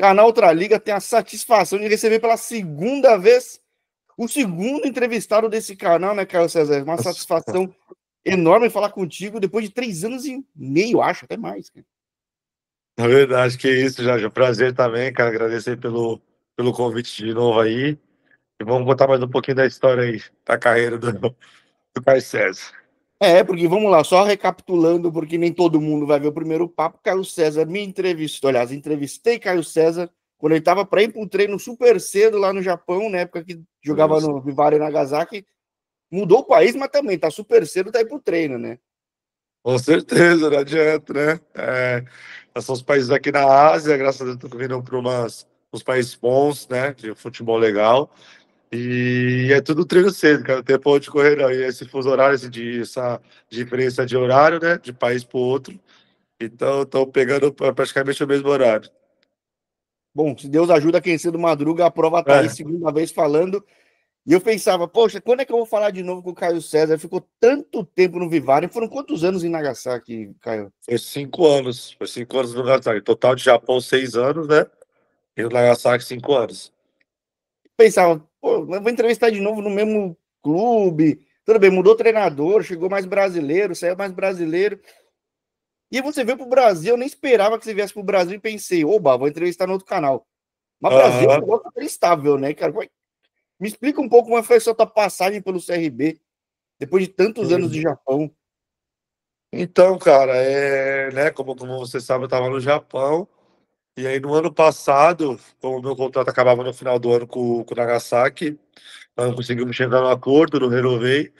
Canal Outra Liga tem a satisfação de receber pela segunda vez o segundo entrevistado desse canal, né, Caio César? Uma satisfação enorme falar contigo depois de três anos e meio, acho, até mais. Na é verdade, que isso, Jorge. Prazer também, cara. Agradecer pelo, pelo convite de novo aí. E vamos contar mais um pouquinho da história aí, da carreira do, do Caio César. É, porque vamos lá, só recapitulando, porque nem todo mundo vai ver o primeiro papo. Caio César me entrevistou, aliás, entrevistei Caio César quando ele estava para ir para um treino super cedo lá no Japão, na época que jogava Isso. no Vivari e Nagasaki. Mudou o país, mas também tá super cedo, tá aí pro treino, né? Com certeza, não adianta, né? É, são os países aqui na Ásia, graças a Deus, estão vindo para uns países bons, né? De futebol legal. E é tudo treino cedo, cara. tem pra é onde correr, não. Né? E esse fuso horário, esse de, essa diferença de horário, né? De país para outro. Então, estão pegando praticamente o mesmo horário. Bom, se Deus ajuda quem cedo madruga, a prova tá é. aí, segunda vez falando. E eu pensava, poxa, quando é que eu vou falar de novo com o Caio César? Ficou tanto tempo no e Foram quantos anos em Nagasaki, Caio? Foi cinco anos. Foi cinco anos no Nagasaki. Total de Japão, seis anos, né? E no Nagasaki, cinco anos. Pensava, Pô, vou entrevistar de novo no mesmo clube. Tudo bem, mudou treinador, chegou mais brasileiro, saiu mais brasileiro. E você veio pro Brasil, eu nem esperava que você viesse pro Brasil e pensei, oba, vou entrevistar no outro canal. Mas o uhum. Brasil é um negócio né, cara? Me explica um pouco como é foi sua passagem pelo CRB, depois de tantos uhum. anos de Japão. Então, cara, é, né, como, como você sabe, eu estava no Japão, e aí, no ano passado, como o meu contrato acabava no final do ano com, com o Nagasaki, nós não conseguimos chegar no acordo, não renovei.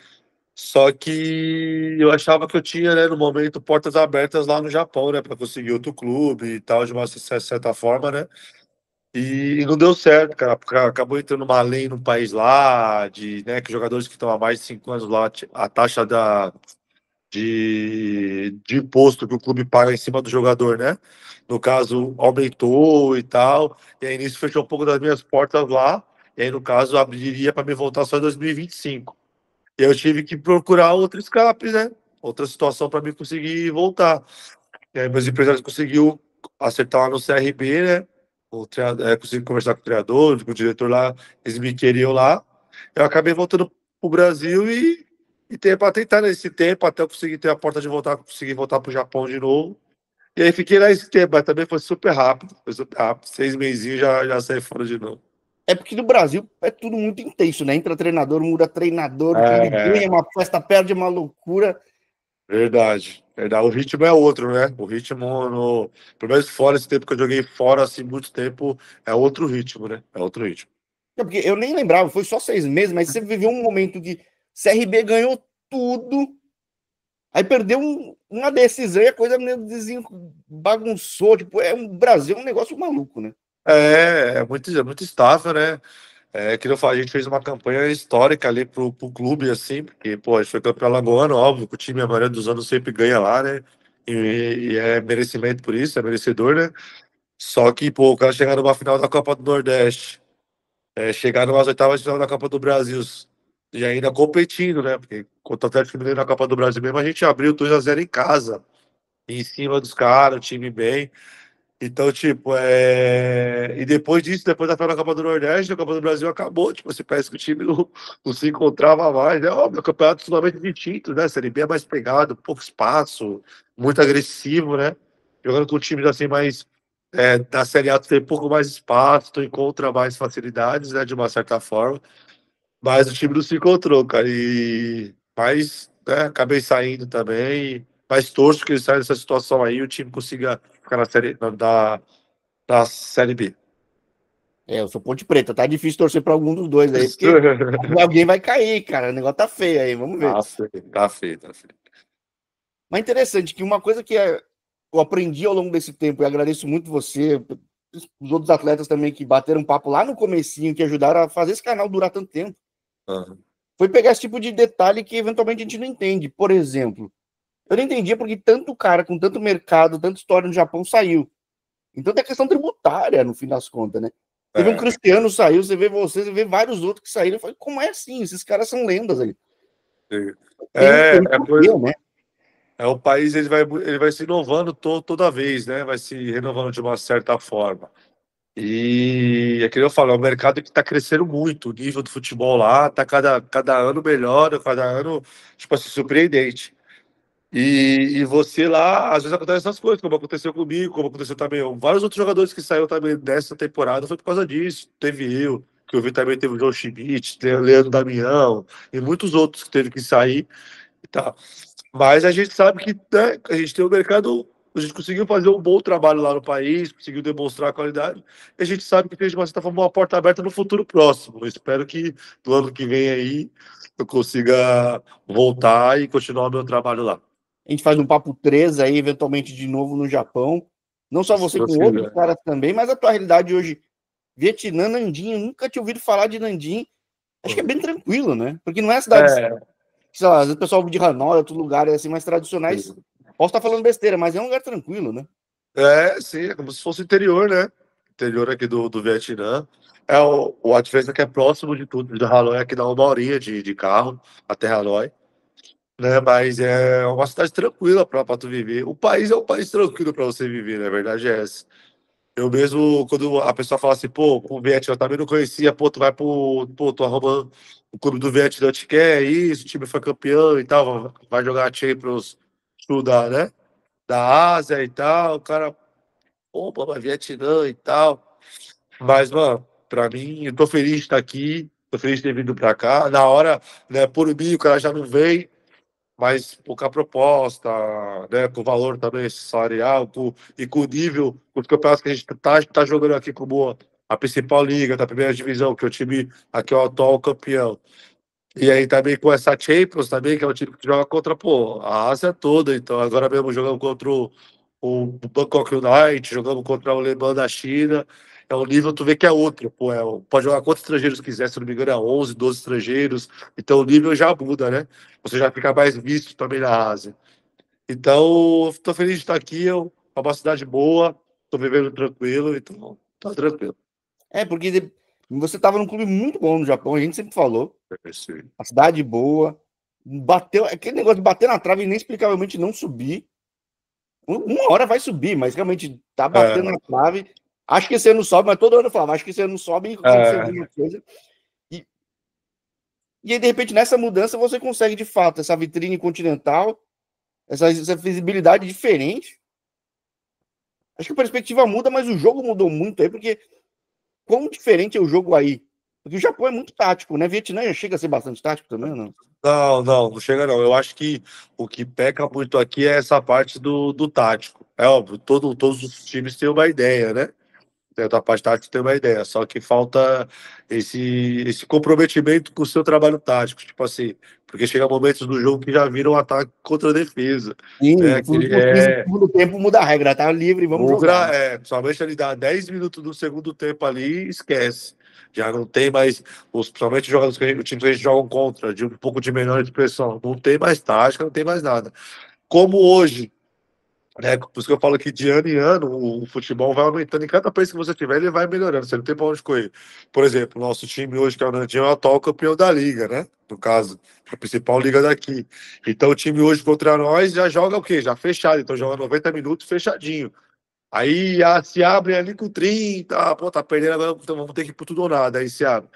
Só que eu achava que eu tinha, né, no momento, portas abertas lá no Japão, né, para conseguir outro clube e tal, de uma certa forma, né. E, e não deu certo, cara. Acabou entrando uma lei no país lá, de, né, que jogadores que estão há mais de cinco anos lá, a taxa da de, de imposto que o clube paga em cima do jogador, né? No caso, aumentou e tal. E aí nisso fechou um pouco das minhas portas lá. E aí, no caso, abriria para me voltar só em 2025. E eu tive que procurar outro escape, né? Outra situação para me conseguir voltar. E aí, meus empresários conseguiu acertar lá no CRB, né? O treinador, é, consegui conversar com o treinador, com o diretor lá, eles me queriam lá. Eu acabei voltando para o Brasil e e tem para tentar nesse tempo, até eu conseguir ter a porta de voltar, conseguir voltar para o Japão de novo. E aí fiquei lá esse tempo, mas também foi super rápido. Foi super rápido. Seis meses já, já saí fora de novo. É porque no Brasil é tudo muito intenso, né? Entra treinador, muda treinador, é, é. ganha é. uma festa, perde uma loucura. Verdade, verdade. O ritmo é outro, né? O ritmo, no... pelo menos fora esse tempo que eu joguei fora, assim, muito tempo, é outro ritmo, né? É outro ritmo. É porque eu nem lembrava, foi só seis meses, mas você viveu um momento de CRB ganhou tudo. Aí perdeu um, uma decisão e a coisa meio bagunçou. Tipo, é um Brasil, é um negócio maluco, né? É, é muito, é muito estável, né? É, que eu falei, a gente fez uma campanha histórica ali pro, pro clube, assim, porque, pô, a gente foi campeão lagoano, óbvio, que o time, a maioria dos anos, sempre ganha lá, né? E, e, é merecimento por isso, é merecedor, né? Só que, pô, o cara chegar numa final da Copa do Nordeste, é, chegar numa oitavas de final da Copa do Brasil, e ainda competindo, né? Porque contra o Atlético Mineiro na Copa do Brasil mesmo, a gente abriu 2x0 em casa. Em cima dos caras, o time bem. Então, tipo, é... E depois disso, depois da final da Copa do Nordeste, a Copa do Brasil acabou. Tipo, você parece que o time não, não se encontrava mais, né? Óbvio, o campeonato totalmente título, né? A Série B é mais pegado, pouco espaço, muito agressivo, né? Jogando com times assim mais... É, da Série A tem pouco mais espaço, tu então encontra mais facilidades, né? De uma certa forma. Mas o time não se encontrou, cara. E... Mas né, acabei saindo também. Mas torço que ele saia dessa situação aí e o time consiga ficar na série, na, da, da Série B. É, eu sou ponte preta, tá difícil torcer para algum dos dois aí, porque alguém vai cair, cara. O negócio tá feio aí, vamos ver. Tá feio, tá feio, tá feio. Mas interessante que uma coisa que é, eu aprendi ao longo desse tempo, e agradeço muito você, os outros atletas também que bateram papo lá no comecinho, que ajudaram a fazer esse canal durar tanto tempo, Uhum. Foi pegar esse tipo de detalhe que eventualmente a gente não entende. Por exemplo, eu não entendia porque tanto cara com tanto mercado, tanta história no Japão saiu. Então tem a questão tributária, no fim das contas, né? Teve é. um Cristiano saiu, você vê você, você vê vários outros que saíram. Eu falei, como é assim? Esses caras são lendas ali. é, é, né? é o país, ele vai, ele vai se inovando to, toda vez, né? Vai se renovando de uma certa forma. E é que eu falo, é um mercado que está crescendo muito, o nível do futebol lá está cada, cada ano melhor, cada ano, tipo assim, surpreendente. E, e você lá, às vezes acontece essas coisas, como aconteceu comigo, como aconteceu também. Vários outros jogadores que saíram também dessa temporada foi por causa disso. Teve eu, que eu vi também, teve o João Schmidt, o Leandro Damião, e muitos outros que teve que sair e tal. Mas a gente sabe que né, a gente tem um mercado a gente conseguiu fazer um bom trabalho lá no país, conseguiu demonstrar a qualidade. E a gente sabe que fez de uma certa forma, uma porta aberta no futuro próximo. Eu espero que no ano que vem aí eu consiga voltar e continuar o meu trabalho lá. A gente faz um papo 3 aí, eventualmente, de novo no Japão. Não só você com outros caras também, mas a tua realidade hoje, Vietnã, Nandinho nunca tinha ouvido falar de Nandim. Acho que é bem tranquilo, né? Porque não é cidade. É. Sei lá, às vezes o pessoal de Hanoi, outro lugar, é assim, mais tradicionais. Sim. Posso estar tá falando besteira, mas é um lugar tranquilo, né? É, sim, é como se fosse interior, né? Interior aqui do, do Vietnã. É, o, o, a é que é próximo de tudo, de Hanoi, aqui dá uma horinha de, de carro até Hanoi. Né, mas é uma cidade tranquila para tu viver. O país é um país tranquilo para você viver, na né? verdade é essa. Eu mesmo, quando a pessoa fala assim, pô, o Vietnã também não conhecia, pô, tu vai pro. Pô, tu arruma o clube do Vietnã te quer, isso, o time foi campeão e tal, vai jogar Champions estudar, né? Da Ásia e tal, o cara, opa, vai Vietnã e tal. Mas, mano, pra mim, eu tô feliz de estar aqui, tô feliz de ter vindo pra cá. Na hora, né, por mim, o cara já não veio, mas com a proposta, né, com o valor também salarial com, e com o nível, com os campeonatos que a gente tá, tá jogando aqui boa, a principal liga da primeira divisão, que é o time aqui é o atual campeão. E aí também tá com essa Champions também, que é um time que joga contra pô, a Ásia toda. Então agora mesmo jogamos contra o, o Bangkok United, jogamos contra o Le Mans da China. É um nível, tu vê que é outro, pô, é, pode jogar quantos estrangeiros quiser, se não me engano é 11, 12 estrangeiros, então o nível já muda, né? Você já fica mais visto também na Ásia. Então, estou feliz de estar aqui, eu, é, é uma cidade boa, estou vivendo tranquilo, então tá tranquilo. É, porque de você estava num clube muito bom no Japão, a gente sempre falou. É, sim. A cidade boa. Bateu, aquele negócio de bater na trave e inexplicavelmente não subir. Uma hora vai subir, mas realmente tá é. batendo é. na trave. Acho que esse ano sobe, mas todo ano eu falava, acho que esse ano sobe e é. alguma coisa. E, e aí, de repente, nessa mudança, você consegue de fato essa vitrine continental, essa, essa visibilidade diferente. Acho que a perspectiva muda, mas o jogo mudou muito aí, porque quão diferente é o jogo aí? Porque o Japão é muito tático, né? Vietnã já chega a ser bastante tático também, não? Não, não, não chega não. Eu acho que o que peca muito aqui é essa parte do, do tático. É óbvio, todo, todos os times têm uma ideia, né? Né, da parte tática tem uma ideia, só que falta esse, esse comprometimento com o seu trabalho tático, tipo assim, porque chega momentos do jogo que já viram um ataque contra a defesa. Sim, né? Aquele, é... segundo tempo muda a regra, tá livre, vamos muda, jogar. É, principalmente ele dá 10 minutos do segundo tempo ali esquece. Já não tem mais, os, principalmente os jogadores que gente, os times que a gente joga contra, de um pouco de menor expressão, não tem mais tática, não tem mais nada. Como hoje né? Por isso que eu falo que de ano em ano o, o futebol vai aumentando. Em cada país que você tiver, ele vai melhorando. Você não tem pra onde correr. Por exemplo, o nosso time hoje, que é o Nandinho, é o atual campeão da liga, né? No caso, a principal liga daqui. Então o time hoje contra nós já joga o quê? Já fechado. Então joga 90 minutos fechadinho. Aí se abre ali com 30, ah, pô, tá perdendo, agora então vamos ter que ir por tudo ou nada, aí se abre.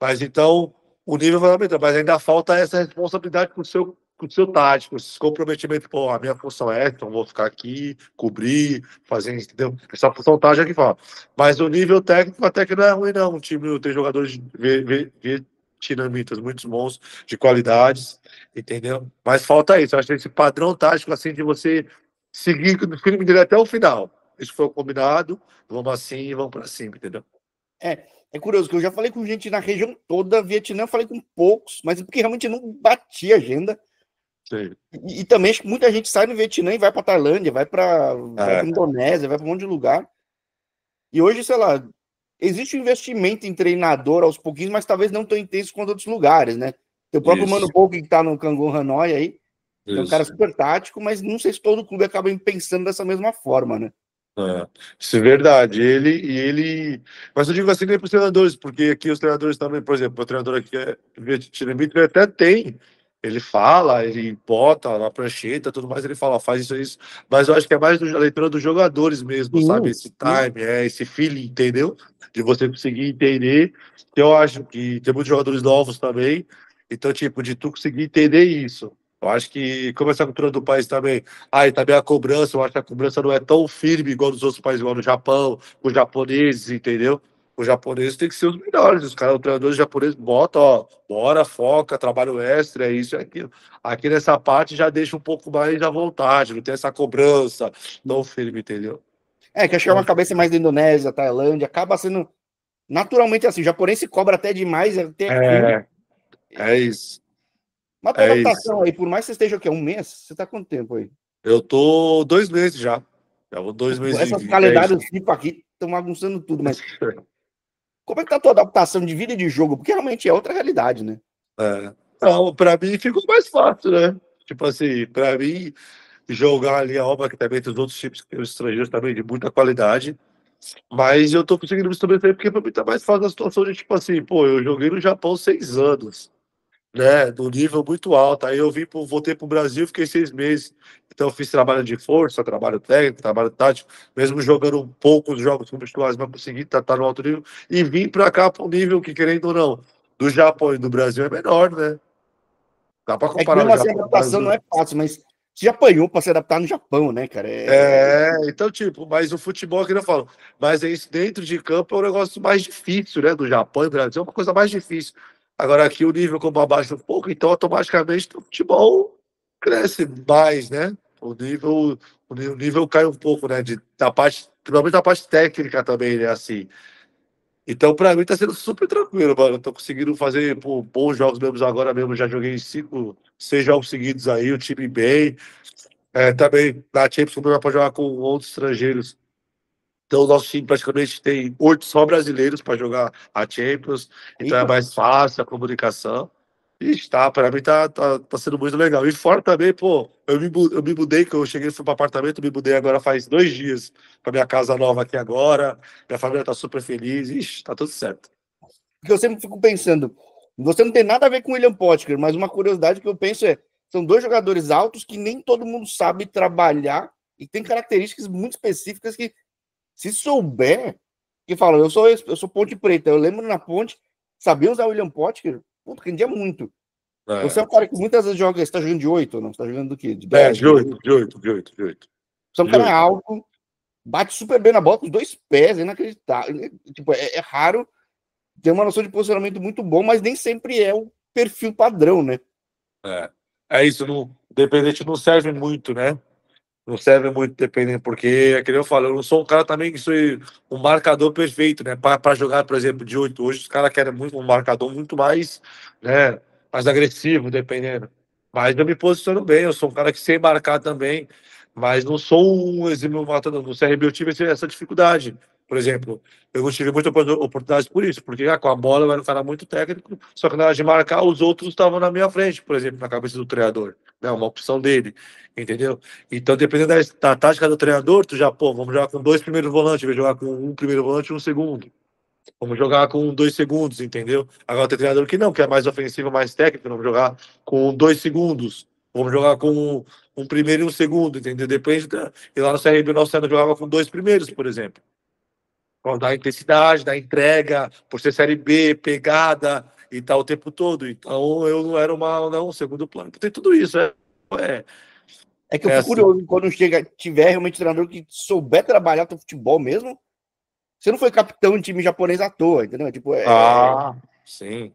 Mas então o nível vai aumentar, mas ainda falta essa responsabilidade pro seu com o seu tático, esse comprometimento, pô, a minha função é, então vou ficar aqui, cobrir, fazer, entendeu? Essa função tática que fala. Mas o nível técnico até que não é ruim, não. O time tem jogadores vietnamitas muito bons, de qualidades, entendeu? Mas falta isso. Eu acho que esse padrão tático, assim, de você seguir o filme dele até o final. Isso foi combinado, vamos assim e vamos para cima, entendeu? É, é curioso que eu já falei com gente na região toda, Vietnã, falei com poucos, mas é porque realmente não batia agenda. E, e, também muita gente sai do Vietnã e vai para Tailândia, vai para é. Indonésia, vai para um monte de lugar. E hoje, sei lá, existe um investimento em treinador aos pouquinhos, mas talvez não tão intenso quanto outros lugares, né? Tem o próprio Isso. Mano Pouco que tá no Kangon Hanoi aí, é um cara super tático, mas não sei se todo clube acaba pensando dessa mesma forma, né? É, isso é verdade. Ele e ele. Mas eu digo assim nem para os treinadores, porque aqui os treinadores também, por exemplo, o treinador aqui é Vietnamita, ele até tem ele fala, ele bota na prancheta, tudo mais, ele fala, faz isso, isso. Mas eu acho que é mais a leitura dos jogadores mesmo, uhum. sabe? Esse time, uhum. é, esse feeling, entendeu? De você conseguir entender. Eu acho que tem muitos jogadores novos também. Então, tipo, de tu conseguir entender isso. Eu acho que, como essa cultura do país também, aí ah, também tá a cobrança, eu acho que a cobrança não é tão firme igual nos outros países, igual no Japão, com os japoneses, entendeu? os japoneses têm que ser os melhores. Os caras, os treinadores japoneses, bota ó, bora, foca, trabalho extra, é isso e é aquilo. Aqui nessa parte já deixa um pouco mais à vontade, não tem essa cobrança não firme, entendeu? É, que acho que é uma cabeça mais da Indonésia, Tailândia, acaba sendo naturalmente assim. O japonês se cobra até demais. Até é, é isso. Mas a é adaptação isso. aí, por mais que você esteja aqui, um mês, você tá quanto tempo aí? Eu tô dois meses já. Já vou dois meses. Essas calendários tipo aqui estão bagunçando tudo, mas Como é que tá a tua adaptação de vida e de jogo? Porque realmente é outra realidade, né? É. Não, pra mim ficou mais fácil, né? Tipo assim, pra mim, jogar ali a obra que também tem os outros times que tem os estrangeiros também de muita qualidade. Mas eu tô conseguindo me estabelecer porque pra mim tá mais fácil a situação de, tipo assim, pô, eu joguei no Japão seis anos né, do nível muito alto. Aí eu vim pro, voltei para o Brasil, fiquei seis meses. Então fiz trabalho de força, trabalho técnico, trabalho tático, mesmo jogando um pouco os jogos competitivos, mas consegui estar tá, tá no alto nível. E vim para cá para um nível que, querendo ou não, do Japão e do Brasil é menor, né? Dá para comparar. É que, assim, a adaptação não é fácil, mas se apanhou para se adaptar no Japão, né, cara? É... é... então, tipo, mas o futebol, que eu falo, mas é isso dentro de campo é um negócio mais difícil, né? Do Japão e do Brasil é uma coisa mais difícil. Agora aqui o nível como abaixa é um pouco, então automaticamente o futebol cresce mais, né? O nível, o nível, cai um pouco, né? De, da parte, principalmente da parte técnica também, né? Assim. Então, para mim, tá sendo super tranquilo, mano. estou tô conseguindo fazer pô, bons jogos mesmo agora mesmo. Já joguei cinco, seis jogos seguidos aí, o time bem. É, também na Champions League para jogar com outros estrangeiros então, o nosso time praticamente tem oito só brasileiros para jogar a Champions. Então, é Eita. é mais fácil a comunicação. E está, para mim, está tá, tá sendo muito legal. E fora também, pô, eu me, eu me mudei, que eu cheguei, fui o apartamento, me mudei agora faz dois dias para minha casa nova aqui agora. Minha família tá super feliz. Ixi, tá tudo certo. Porque eu sempre fico pensando, você não tem nada a ver com o William Potker, mas uma curiosidade que eu penso é: são dois jogadores altos que nem todo mundo sabe trabalhar e tem características muito específicas que se souber, que fala, eu sou eu sou Ponte Preta, eu lembro na Ponte, sabia usar o William Potker, puta, rendia muito. É. Você é um cara que muitas vezes joga, você está jogando de 8 não? Você está jogando do quê? De 10? É, de 8, de 8, de 8, de 8. Você é um cara alto, bate super bem na bola com dois pés, é inacreditável. É, é, tipo, é, é raro, tem uma noção de posicionamento muito bom, mas nem sempre é o perfil padrão, né? É, é isso, não, dependente não serve muito, né? não serve muito, dependendo, porque, é que eu falo, eu não sou um cara também que sou um marcador perfeito, né? Para jogar, por exemplo, de 8 hoje, os caras querem muito um marcador muito mais, né? Mais agressivo, dependendo. Mas eu me posiciono bem, eu sou um cara que sei marcar também, mas não sou um exímio matador. No CRB eu tive essa dificuldade. Por exemplo, eu tive muitas oportunidades por isso, porque ah, com a bola eu era um cara muito técnico, só que na hora de marcar, os outros estavam na minha frente, por exemplo, na cabeça do treinador. É uma opção dele, entendeu? Então, dependendo da, tática do treinador, tu já, pô, vamos jogar com dois primeiros volantes, vai jogar com um primeiro volante e um segundo. Vamos jogar com dois segundos, entendeu? Agora tem treinador que não, que é mais ofensivo, mais técnico, vamos jogar com dois segundos. Vamos jogar com um, um primeiro e um segundo, entendeu? Depende da... E lá no CRB, o nosso treinador jogava com dois primeiros, por exemplo da intensidade, da entrega, por ser Série B, pegada e tal o tempo todo. Então eu não era uma, não, segundo plano. Tem tudo isso. É, é, é que eu é fico assim. curioso quando chega, tiver realmente treinador que souber trabalhar com futebol mesmo. Você não foi capitão de time japonês à toa, entendeu? Tipo, é... Ah, é. sim.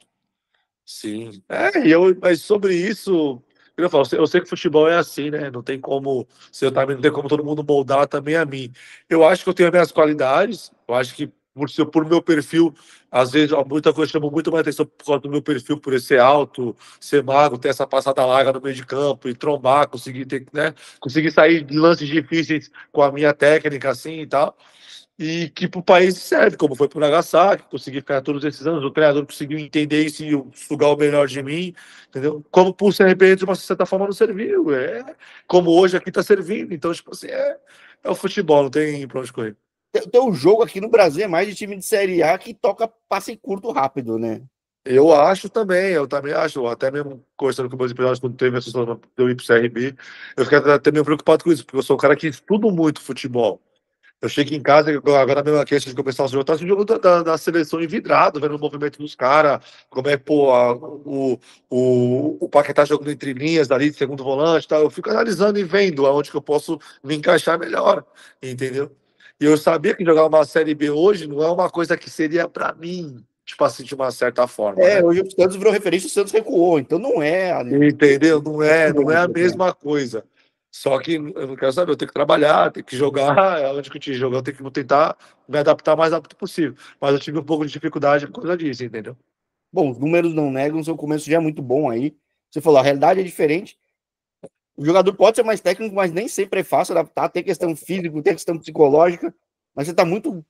Sim. É, eu, mas sobre isso, eu, falo, eu sei que futebol é assim, né? Não tem como. Se eu também não tem como todo mundo moldar também a mim. Eu acho que eu tenho as minhas qualidades, eu acho que por, por meu perfil, às vezes muita coisa chama muito mais atenção por causa do meu perfil, por ser alto, ser magro, ter essa passada larga no meio de campo e trombar, conseguir ter, né, conseguir sair de lances difíceis com a minha técnica assim e tal. E que para o país serve, como foi para o Nagasaki, consegui ficar todos esses anos, o treinador conseguiu entender isso e sugar o melhor de mim, entendeu? Como por o repente de uma certa forma, não serviu, é como hoje aqui está servindo, então, tipo assim, é, é o futebol, não tem para onde correr. Tem, tem um jogo aqui no Brasil, é mais de time de Série A que toca passe curto rápido, né? Eu acho também, eu também acho. Até mesmo conversando com meus empresários quando teve a sessão do IPCRB, eu fiquei até meio preocupado com isso, porque eu sou um cara que estudo muito futebol. Eu chego em casa, agora mesmo aqui, antes de começar o jogo, tá o jogo da, da, da seleção envidrado, vendo o movimento dos caras, como é, pô, a, o, o, o Paquetá jogando entre linhas dali, segundo volante e tá? tal. Eu fico analisando e vendo aonde que eu posso me encaixar melhor, entendeu? E eu sabia que jogar uma Série B hoje não é uma coisa que seria para mim, tipo assim, de uma certa forma. É, né? hoje o Santos virou referência, o Santos recuou, então não é. Entendeu? Não é, não é a é mesma coisa. Só que eu não quero saber, eu tenho que trabalhar, tenho que jogar, é onde que eu te jogo, eu tenho que tentar me adaptar o mais rápido possível. Mas eu tive um pouco de dificuldade por causa disso, entendeu? Bom, os números não negam, seu começo já é muito bom aí. Você falou, a realidade é diferente, o jogador pode ser mais técnico, mas nem sempre é fácil adaptar. Tem questão física, tem questão psicológica, mas você está muito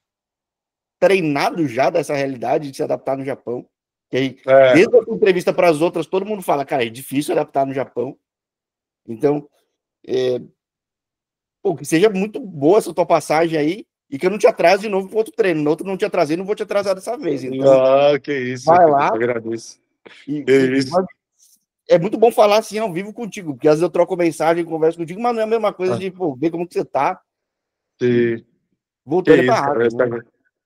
treinado já dessa realidade de se adaptar no Japão. Que aí, é. desde a entrevista para as outras, todo mundo fala, cara, é difícil adaptar no Japão. Então, é... Pô, que seja muito boa essa tua passagem aí e que eu não te atrase de novo para outro treino. No outro não te atrasei, não vou te atrasar dessa vez. Então, ah, que isso. Vai lá. Eu agradeço. E, que isso. Mas, é muito bom falar assim ao vivo contigo, porque às vezes eu troco mensagem, converso contigo, mas não é a mesma coisa ah. de pô, ver como que você tá. Sim. Voltando para rádio. Né?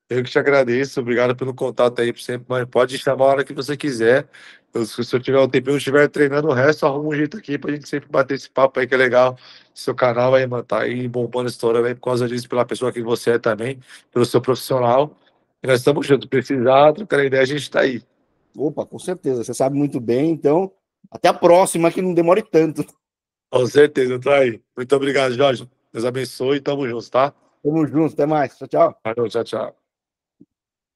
Eu que te agradeço, obrigado pelo contato aí por sempre, mas pode chamar a hora que você quiser. Eu, se eu tiver um tempinho, eu estiver treinando o resto, arruma um jeito aqui pra gente sempre bater esse papo aí que é legal. Seu canal vai tá aí bombando, história aí por causa disso, pela pessoa que você é também, pelo seu profissional. E nós estamos juntos, precisar, trocar ideia, a gente tá aí. Opa, com certeza, você sabe muito bem, então até a próxima, que não demore tanto. Com certeza, tá aí. Muito obrigado, Jorge. Deus abençoe e tamo junto, tá? Tamo junto, até mais. Tchau, tchau. Valeu, tchau, tchau.